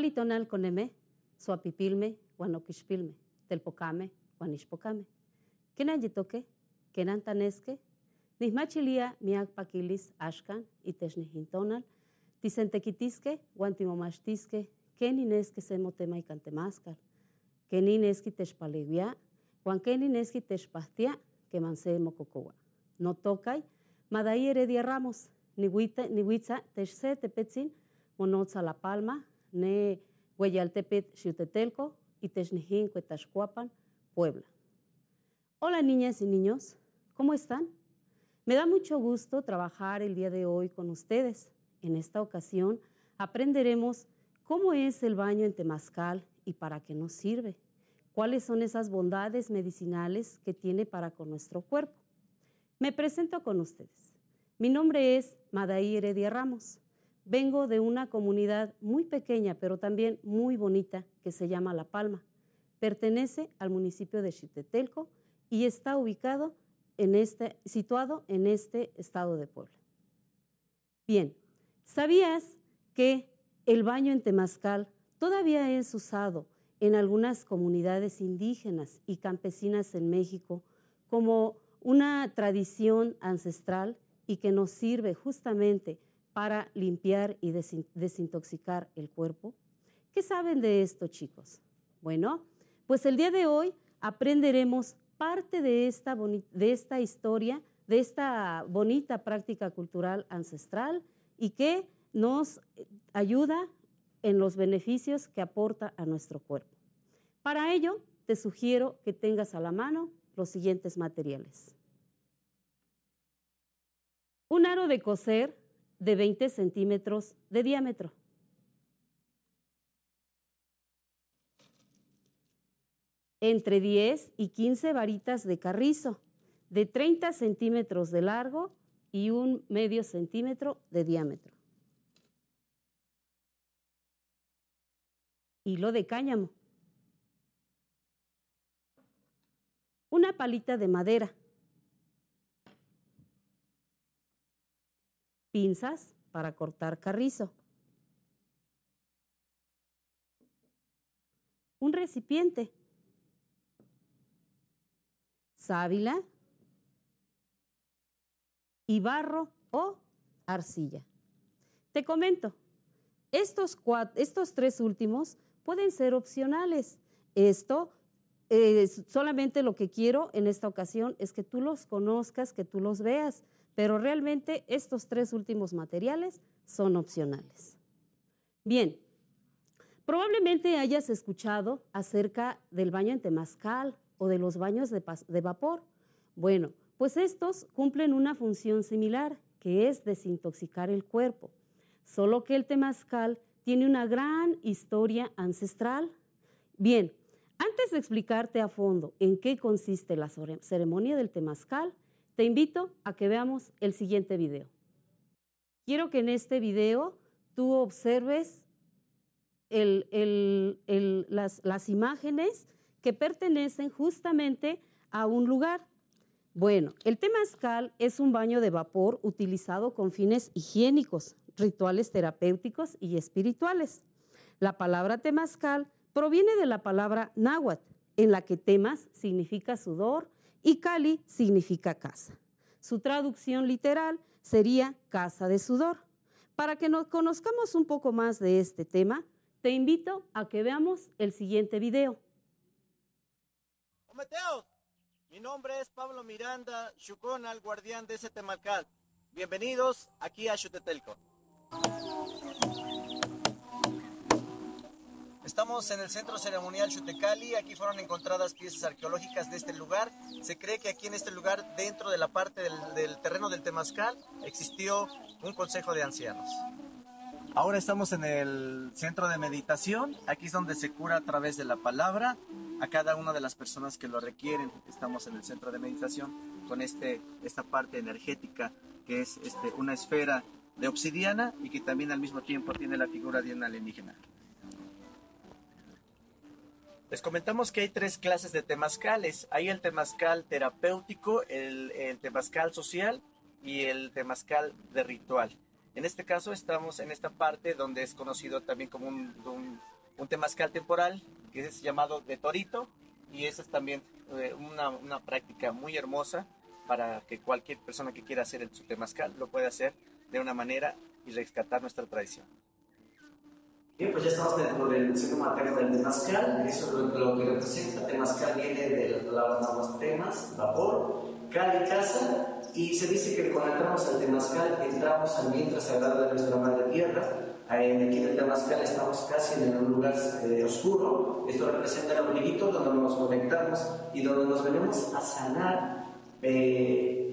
Hualitonal coneme, suapipilme, huanoquishpilme, telpocame, huanishpocame. Kenan yitoque, kenan tanesque, nismachilia miak paquilis ashkan, itechnehintonal, tisentequitisque, guantimomastisque, keninesque semotema y cantemascar, keninesque techpaleguia, huan keninesque que manse mococoa. No tocay, madai heredia ramos, nihuitza techse tepetzin, monotza la palma, ne Hueyaltepet, Xiutetelco y Technijinco, Puebla. Hola niñas y niños, ¿cómo están? Me da mucho gusto trabajar el día de hoy con ustedes. En esta ocasión aprenderemos cómo es el baño en Temazcal y para qué nos sirve, cuáles son esas bondades medicinales que tiene para con nuestro cuerpo. Me presento con ustedes. Mi nombre es Madaí Heredia Ramos. Vengo de una comunidad muy pequeña, pero también muy bonita, que se llama La Palma. Pertenece al municipio de Chitetelco y está ubicado en este, situado en este estado de Puebla. Bien, ¿sabías que el baño en Temazcal todavía es usado en algunas comunidades indígenas y campesinas en México como una tradición ancestral y que nos sirve justamente para limpiar y desintoxicar el cuerpo. ¿Qué saben de esto, chicos? Bueno, pues el día de hoy aprenderemos parte de esta, de esta historia, de esta bonita práctica cultural ancestral y que nos ayuda en los beneficios que aporta a nuestro cuerpo. Para ello, te sugiero que tengas a la mano los siguientes materiales. Un aro de coser de 20 centímetros de diámetro. Entre 10 y 15 varitas de carrizo, de 30 centímetros de largo y un medio centímetro de diámetro. Hilo de cáñamo. Una palita de madera, pinzas para cortar carrizo. Un recipiente. Sábila y barro o arcilla. Te comento, estos, estos tres últimos pueden ser opcionales. Esto eh, solamente lo que quiero en esta ocasión es que tú los conozcas, que tú los veas pero realmente estos tres últimos materiales son opcionales. Bien, probablemente hayas escuchado acerca del baño en temazcal o de los baños de, vapor. Bueno, pues estos cumplen una función similar, que es desintoxicar el cuerpo, solo que el temazcal tiene una gran historia ancestral. Bien, antes de explicarte a fondo en qué consiste la ceremonia del temazcal, te invito a que veamos el siguiente video. Quiero que en este video tú observes las, las imágenes que pertenecen justamente a un lugar. Bueno, el temazcal es un baño de vapor utilizado con fines higiénicos, rituales terapéuticos y espirituales. La palabra temazcal proviene de la palabra náhuatl, en la que temas significa sudor y Cali significa casa. Su traducción literal sería casa de sudor. Para que nos conozcamos un poco más de este tema, te invito a que veamos el siguiente video. ¡Cometeos! mi nombre es Pablo Miranda Chucona, el guardián de Setemalcal. Bienvenidos aquí a Chutetelco. Estamos en el centro ceremonial Chutecali, aquí fueron encontradas piezas arqueológicas de este lugar. Se cree que aquí en este lugar, dentro de la parte del, terreno del Temazcal, existió un consejo de ancianos. Ahora estamos en el centro de meditación, aquí es donde se cura a través de la palabra a cada una de las personas que lo requieren. Estamos en el centro de meditación con este, esta parte energética que es este, una esfera de obsidiana y que también al mismo tiempo tiene la figura de un alienígena. Les comentamos que hay tres clases de temazcales. Hay el temazcal terapéutico, el, el temazcal social y el temazcal de ritual. En este caso estamos en esta parte donde es conocido también como un, un, temazcal temporal, que es llamado de torito, y esa es también eh, una, práctica muy hermosa para que cualquier persona que quiera hacer el, su temazcal lo pueda hacer de una manera y rescatar nuestra tradición. Bien, pues ya estamos dentro del signo materno del temazcal, eso es lo, que representa. Temazcal viene de las palabras aguas temas, vapor, cal y casa, y se dice que cuando entramos al temazcal entramos al vientre sagrado de nuestra madre tierra. Aquí en el Temazcal estamos casi en un lugar eh, oscuro. Esto representa el ombliguito donde nos conectamos y donde nos venimos a sanar eh,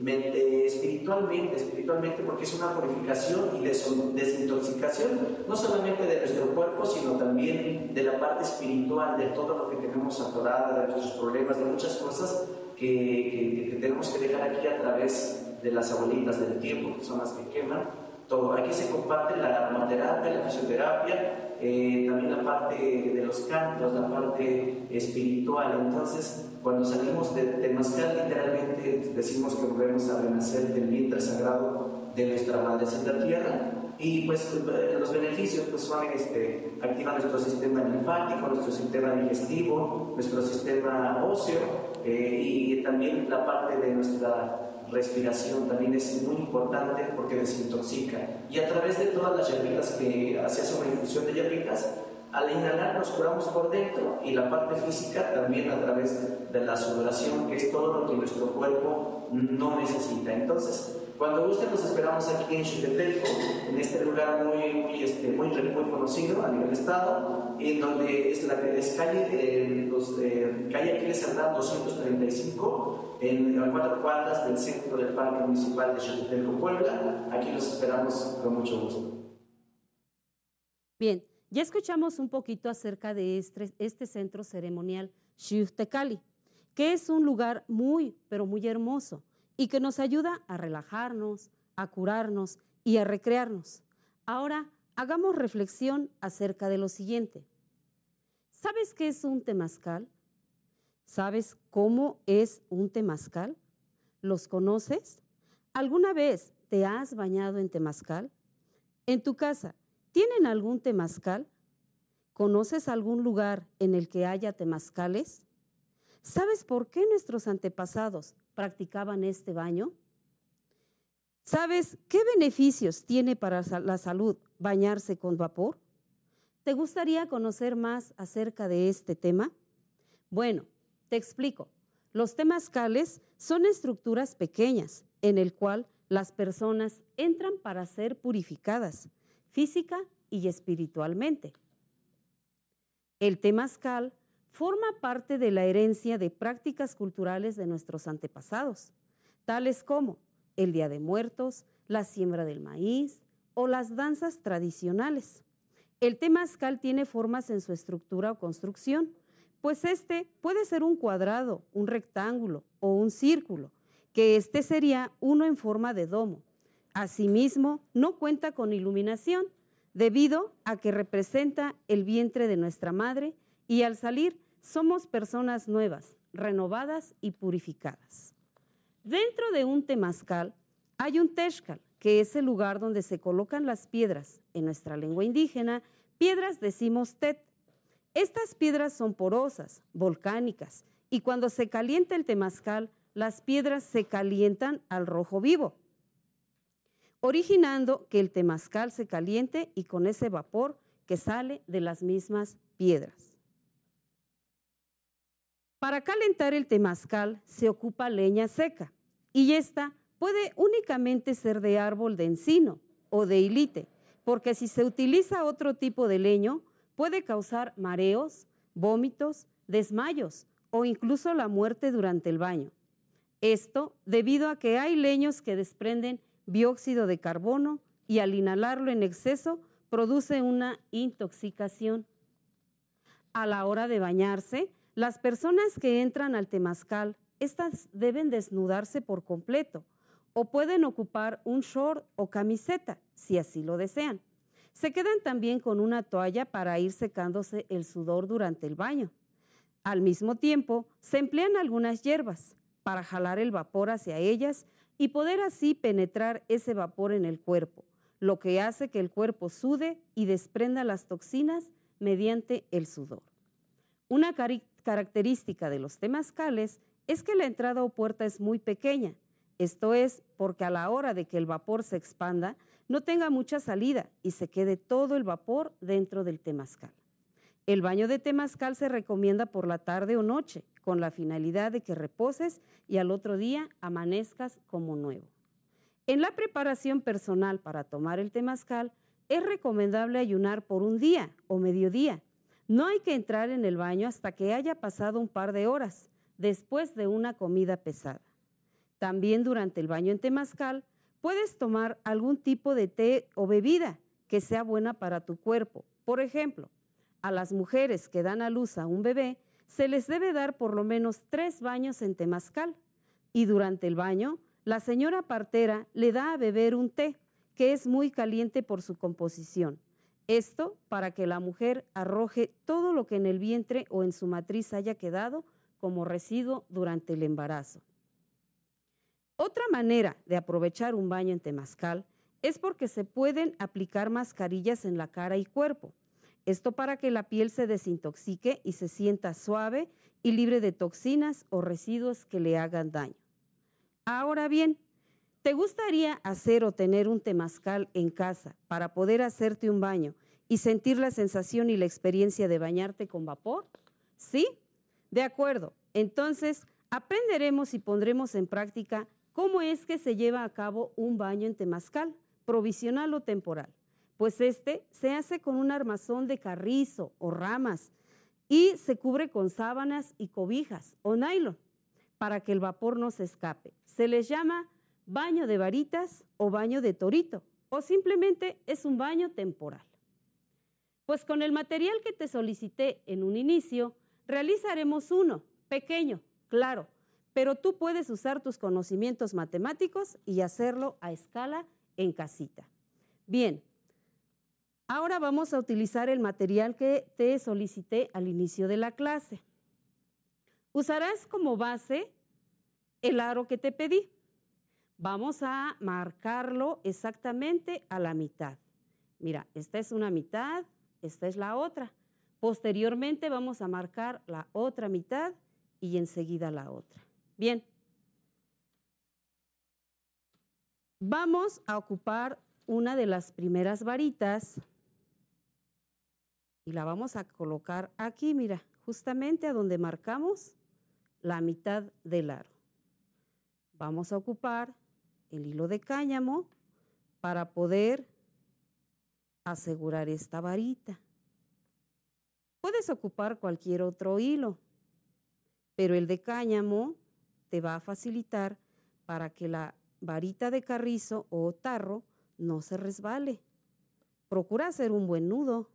espiritualmente, espiritualmente porque es una purificación y desintoxicación, no solamente de nuestro cuerpo, sino también de la parte espiritual, de todo lo que tenemos atorada de nuestros problemas, de muchas cosas que, que tenemos que dejar aquí a través de las abuelitas del tiempo, que son las que queman, Aquí se comparte la aromaterapia, la fisioterapia, eh, también la parte de los cantos, la parte espiritual. Entonces, cuando salimos de temascal literalmente decimos que volvemos a renacer del vientre sagrado de nuestra Madre Tierra. Y pues eh, los beneficios pues, son, este, nuestro sistema linfático, nuestro sistema digestivo, nuestro sistema óseo eh, y también la parte de nuestra respiración también es muy importante porque desintoxica. Y a través de todas las hierbitas que hacías una infusión de hierbitas, al inhalar nos curamos por dentro y la parte física también a través de la sudoración, que es todo lo que nuestro cuerpo no necesita. Entonces, cuando guste, nos esperamos aquí en Chuteteco, en este lugar muy, este, muy, conocido a nivel estado, en donde es la es calle, de eh, los, de eh, calle Aquiles 235, en cuatro cuadras del centro del Parque Municipal de Chuteteco, Puebla. Aquí los esperamos con mucho gusto. Bien, ya escuchamos un poquito acerca de este, este centro ceremonial Xiutecali, que es un lugar muy, pero muy hermoso y que nos ayuda a relajarnos, a curarnos y a recrearnos. Ahora hagamos reflexión acerca de lo siguiente. ¿Sabes qué es un temazcal? ¿Sabes cómo es un temazcal? ¿Los conoces? ¿Alguna vez te has bañado en temazcal? ¿En tu casa tienen algún temazcal? ¿Conoces algún lugar en el que haya temazcales? ¿Sabes por qué nuestros antepasados practicaban este baño? ¿Sabes qué beneficios tiene para la salud bañarse con vapor? ¿Te gustaría conocer más acerca de este tema? Bueno, te explico. Los temazcales son estructuras pequeñas en el cual las personas entran para ser purificadas física y espiritualmente. El temazcal forma parte de la herencia de prácticas culturales de nuestros antepasados, tales como el Día de Muertos, la siembra del maíz o las danzas tradicionales. El temazcal tiene formas en su estructura o construcción, pues este puede ser un cuadrado, un rectángulo o un círculo, que este sería uno en forma de domo. Asimismo, no cuenta con iluminación, debido a que representa el vientre de nuestra madre y al salir somos personas nuevas, renovadas y purificadas. Dentro de un temazcal hay un tezcal, que es el lugar donde se colocan las piedras. En nuestra lengua indígena, piedras decimos tet. Estas piedras son porosas, volcánicas, y cuando se calienta el temazcal, las piedras se calientan al rojo vivo, originando que el temazcal se caliente y con ese vapor que sale de las mismas piedras. Para calentar el temazcal se ocupa leña seca y esta puede únicamente ser de árbol de encino o de hilite, porque si se utiliza otro tipo de leño puede causar mareos, vómitos, desmayos o incluso la muerte durante el baño. Esto debido a que hay leños que desprenden dióxido de carbono y al inhalarlo en exceso produce una intoxicación. A la hora de bañarse, las personas que entran al temazcal, estas deben desnudarse por completo o pueden ocupar un short o camiseta, si así lo desean. Se quedan también con una toalla para ir secándose el sudor durante el baño. Al mismo tiempo, se emplean algunas hierbas para jalar el vapor hacia ellas y poder así penetrar ese vapor en el cuerpo, lo que hace que el cuerpo sude y desprenda las toxinas mediante el sudor. Una, característica de los temazcales es que la entrada o puerta es muy pequeña, esto es porque a la hora de que el vapor se expanda, no tenga mucha salida y se quede todo el vapor dentro del temazcal. El baño de temazcal se recomienda por la tarde o noche, con la finalidad de que reposes y al otro día amanezcas como nuevo. En la preparación personal para tomar el temazcal, es recomendable ayunar por un día o mediodía no hay que entrar en el baño hasta que haya pasado un par de horas después de una comida pesada. También durante el baño en temazcal puedes tomar algún tipo de té o bebida que sea buena para tu cuerpo. Por ejemplo, a las mujeres que dan a luz a un bebé se les debe dar por lo menos tres baños en temazcal y durante el baño la señora partera le da a beber un té que es muy caliente por su composición. Esto para que la mujer arroje todo lo que en el vientre o en su matriz haya quedado como residuo durante el embarazo. Otra manera de aprovechar un baño en temazcal es porque se pueden aplicar mascarillas en la cara y cuerpo. Esto para que la piel se desintoxique y se sienta suave y libre de toxinas o residuos que le hagan daño. Ahora bien, ¿Te gustaría hacer o tener un temazcal en casa para poder hacerte un baño y sentir la sensación y la experiencia de bañarte con vapor? ¿Sí? De acuerdo. Entonces, aprenderemos y pondremos en práctica cómo es que se lleva a cabo un baño en temazcal, provisional o temporal. Pues este se hace con un armazón de carrizo o ramas y se cubre con sábanas y cobijas o nylon para que el vapor no se escape. Se les llama baño de varitas o baño de torito, o simplemente es un baño temporal. Pues con el material que te solicité en un inicio, realizaremos uno, pequeño, claro, pero tú puedes usar tus conocimientos matemáticos y hacerlo a escala en casita. Bien, ahora vamos a utilizar el material que te solicité al inicio de la clase. Usarás como base el aro que te pedí, Vamos a marcarlo exactamente a la mitad. Mira, esta es una mitad, esta es la otra. Posteriormente vamos a marcar la otra mitad y enseguida la otra. Bien. Vamos a ocupar una de las primeras varitas y la vamos a colocar aquí, mira, justamente a donde marcamos la mitad del aro. Vamos a ocupar el hilo de cáñamo para poder asegurar esta varita. Puedes ocupar cualquier otro hilo, pero el de cáñamo te va a facilitar para que la varita de carrizo o tarro no se resbale. Procura hacer un buen nudo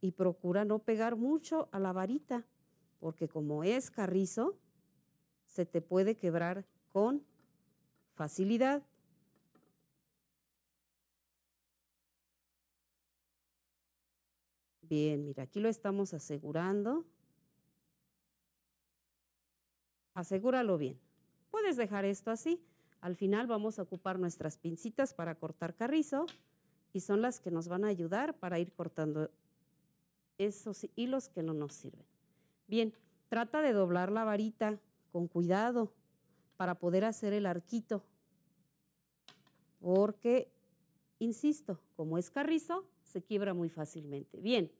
y procura no pegar mucho a la varita, porque como es carrizo, se te puede quebrar con facilidad. Bien, mira, aquí lo estamos asegurando. Asegúralo bien. Puedes dejar esto así. Al final vamos a ocupar nuestras pincitas para cortar carrizo y son las que nos van a ayudar para ir cortando esos hilos que no nos sirven. Bien, trata de doblar la varita con cuidado para poder hacer el arquito. Porque, insisto, como es carrizo, se quiebra muy fácilmente. Bien,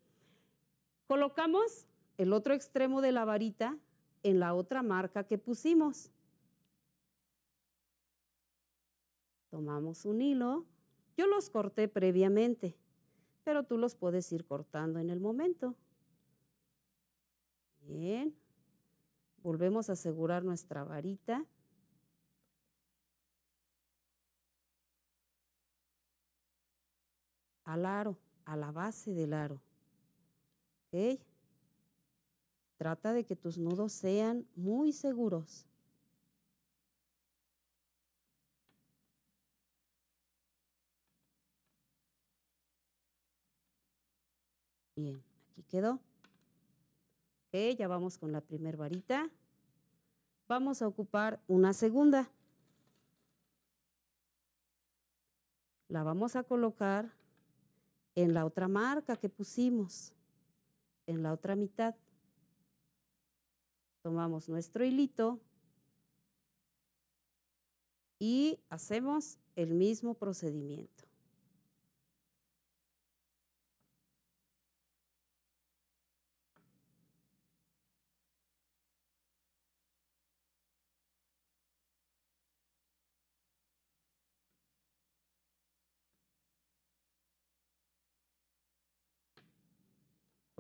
colocamos el otro extremo de la varita en la otra marca que pusimos. Tomamos un hilo. Yo los corté previamente, pero tú los puedes ir cortando en el momento. Bien. Volvemos a asegurar nuestra varita. al aro, a la base del aro. ¿Ok? Trata de que tus nudos sean muy seguros. Bien, aquí quedó. ya vamos con la primer varita. Vamos a ocupar una segunda. La vamos a colocar en la otra marca que pusimos, en la otra mitad. Tomamos nuestro hilito y hacemos el mismo procedimiento.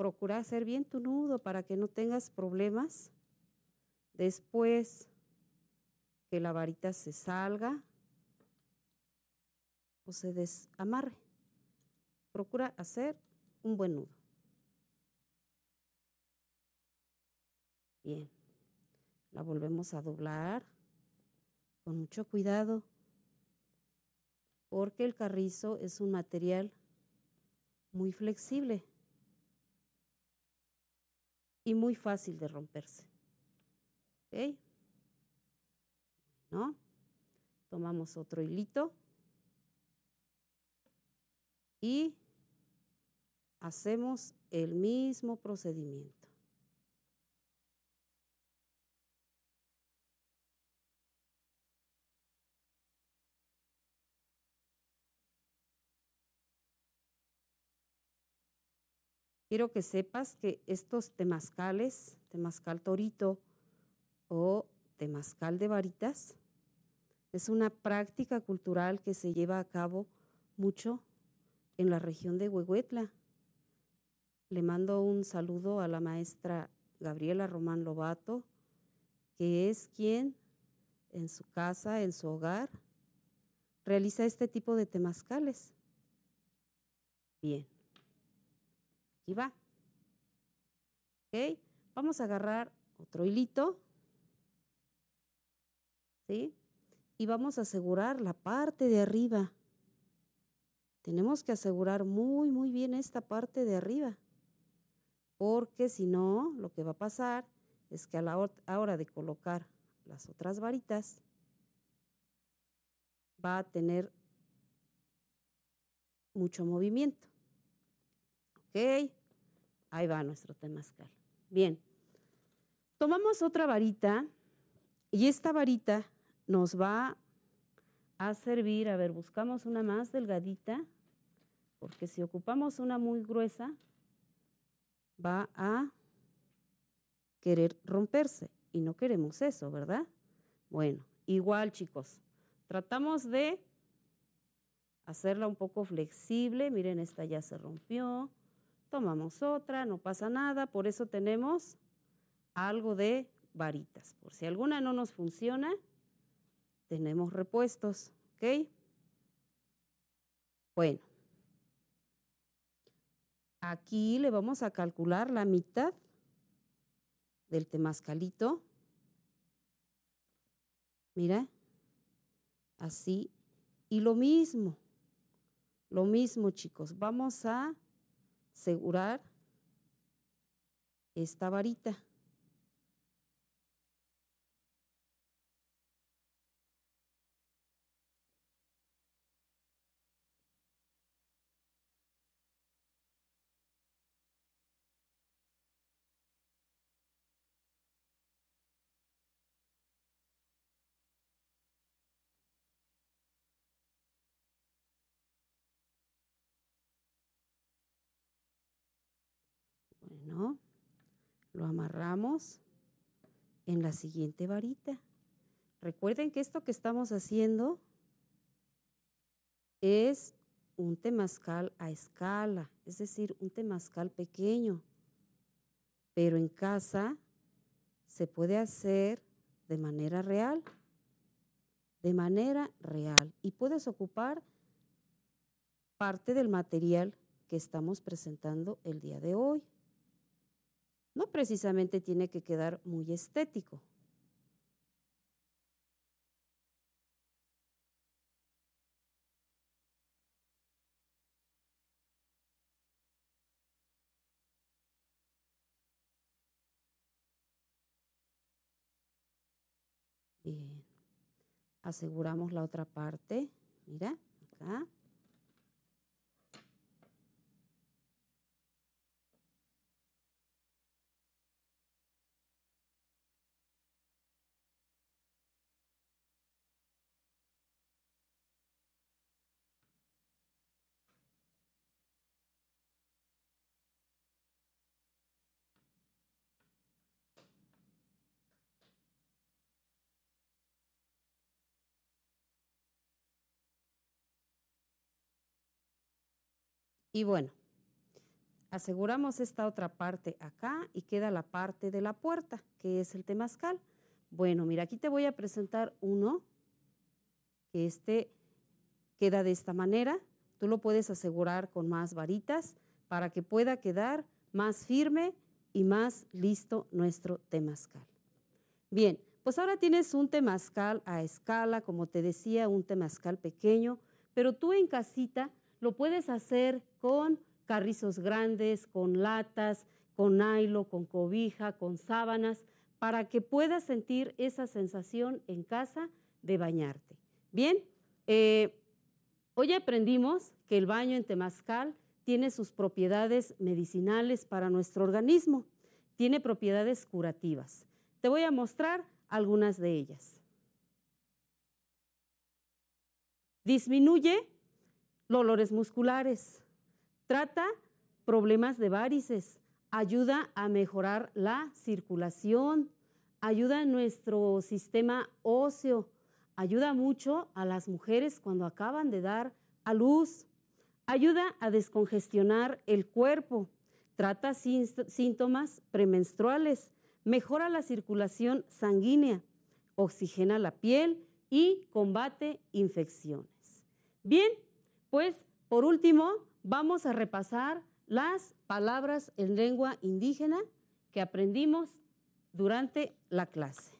procura hacer bien tu nudo para que no tengas problemas. Después que la varita se salga o se desamarre. Procura hacer un buen nudo. Bien, la volvemos a doblar con mucho cuidado porque el carrizo es un material muy flexible y muy fácil de romperse. ¿Ok? ¿No? Tomamos otro hilito y hacemos el mismo procedimiento. quiero que sepas que estos temazcales, temazcal torito o temazcal de varitas, es una práctica cultural que se lleva a cabo mucho en la región de Huehuetla. Le mando un saludo a la maestra Gabriela Román Lobato, que es quien en su casa, en su hogar, realiza este tipo de temazcales. Bien. Aquí va. Vamos a agarrar otro hilito. ¿Sí? Y vamos a asegurar la parte de arriba. Tenemos que asegurar muy, muy bien esta parte de arriba. Porque si no, lo que va a pasar es que a la hora de colocar las otras varitas, va a tener mucho movimiento. ¿Ok? Ahí va nuestro temazcal. Bien. Tomamos otra varita y esta varita nos va a servir, a ver, buscamos una más delgadita, porque si ocupamos una muy gruesa, va a querer romperse y no queremos eso, ¿verdad? Bueno, igual chicos, tratamos de hacerla un poco flexible, miren, esta ya se rompió, tomamos otra, no pasa nada, por eso tenemos algo de varitas. Por si alguna no nos funciona, tenemos repuestos, ¿ok? Bueno, aquí le vamos a calcular la mitad del temazcalito. Mira, así. Y lo mismo, lo mismo chicos, vamos a asegurar esta varita. ¿no? Lo amarramos en la siguiente varita. Recuerden que esto que estamos haciendo es un temazcal a escala, es decir, un temazcal pequeño. Pero en casa se puede hacer de manera real, de manera real. Y puedes ocupar parte del material que estamos presentando el día de hoy no precisamente tiene que quedar muy estético. Bien, aseguramos la otra parte, mira, acá. Y bueno, aseguramos esta otra parte acá y queda la parte de la puerta, que es el temazcal. Bueno, mira, aquí te voy a presentar uno, que este queda de esta manera. Tú lo puedes asegurar con más varitas para que pueda quedar más firme y más listo nuestro temazcal. Bien, pues ahora tienes un temazcal a escala, como te decía, un temazcal pequeño, pero tú en casita lo puedes hacer con carrizos grandes, con latas, con nylon, con cobija, con sábanas, para que puedas sentir esa sensación en casa de bañarte. Bien, eh, hoy aprendimos que el baño en Temazcal tiene sus propiedades medicinales para nuestro organismo, tiene propiedades curativas. Te voy a mostrar algunas de ellas. Disminuye dolores musculares, Trata problemas de varices, ayuda a mejorar la circulación, ayuda a nuestro sistema óseo, ayuda mucho a las mujeres cuando acaban de dar a luz, ayuda a descongestionar el cuerpo, trata síntomas premenstruales, mejora la circulación sanguínea, oxigena la piel y combate infecciones. Bien, pues por último, vamos a repasar las palabras en lengua indígena que aprendimos durante la clase.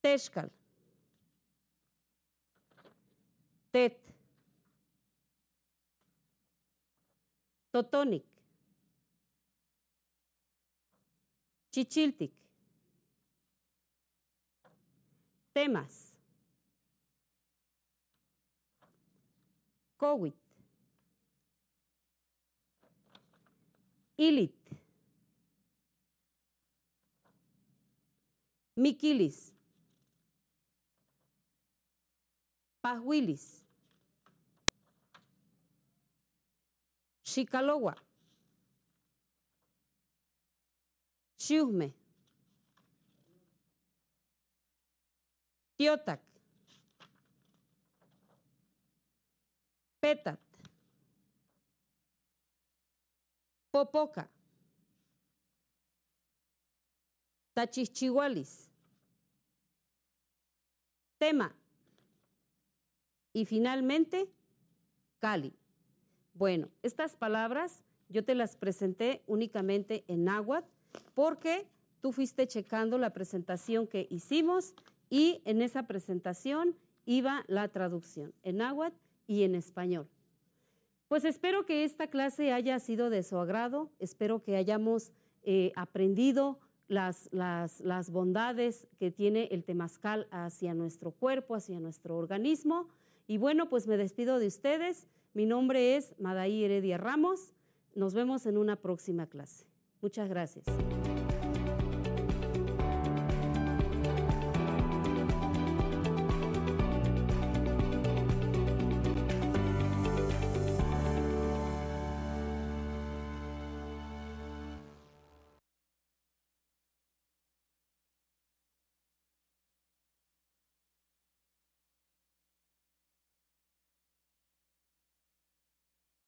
Tezcal. Tet. Totonic. Chichiltic. Temas. Covid, Ilit. Miquilis. Pajuilis. Chicaloa. Shume. Tiotac. Petat. Popoca. Tachichihualis. Tema. Y finalmente, Cali. Bueno, estas palabras yo te las presenté únicamente en náhuatl porque tú fuiste checando la presentación que hicimos y en esa presentación iba la traducción en náhuatl y en español. Pues espero que esta clase haya sido de su agrado, espero que hayamos eh, aprendido las, las bondades que tiene el temazcal hacia nuestro cuerpo, hacia nuestro organismo. Y bueno, pues me despido de ustedes. Mi nombre es Madaí Heredia Ramos. Nos vemos en una próxima clase. Muchas gracias.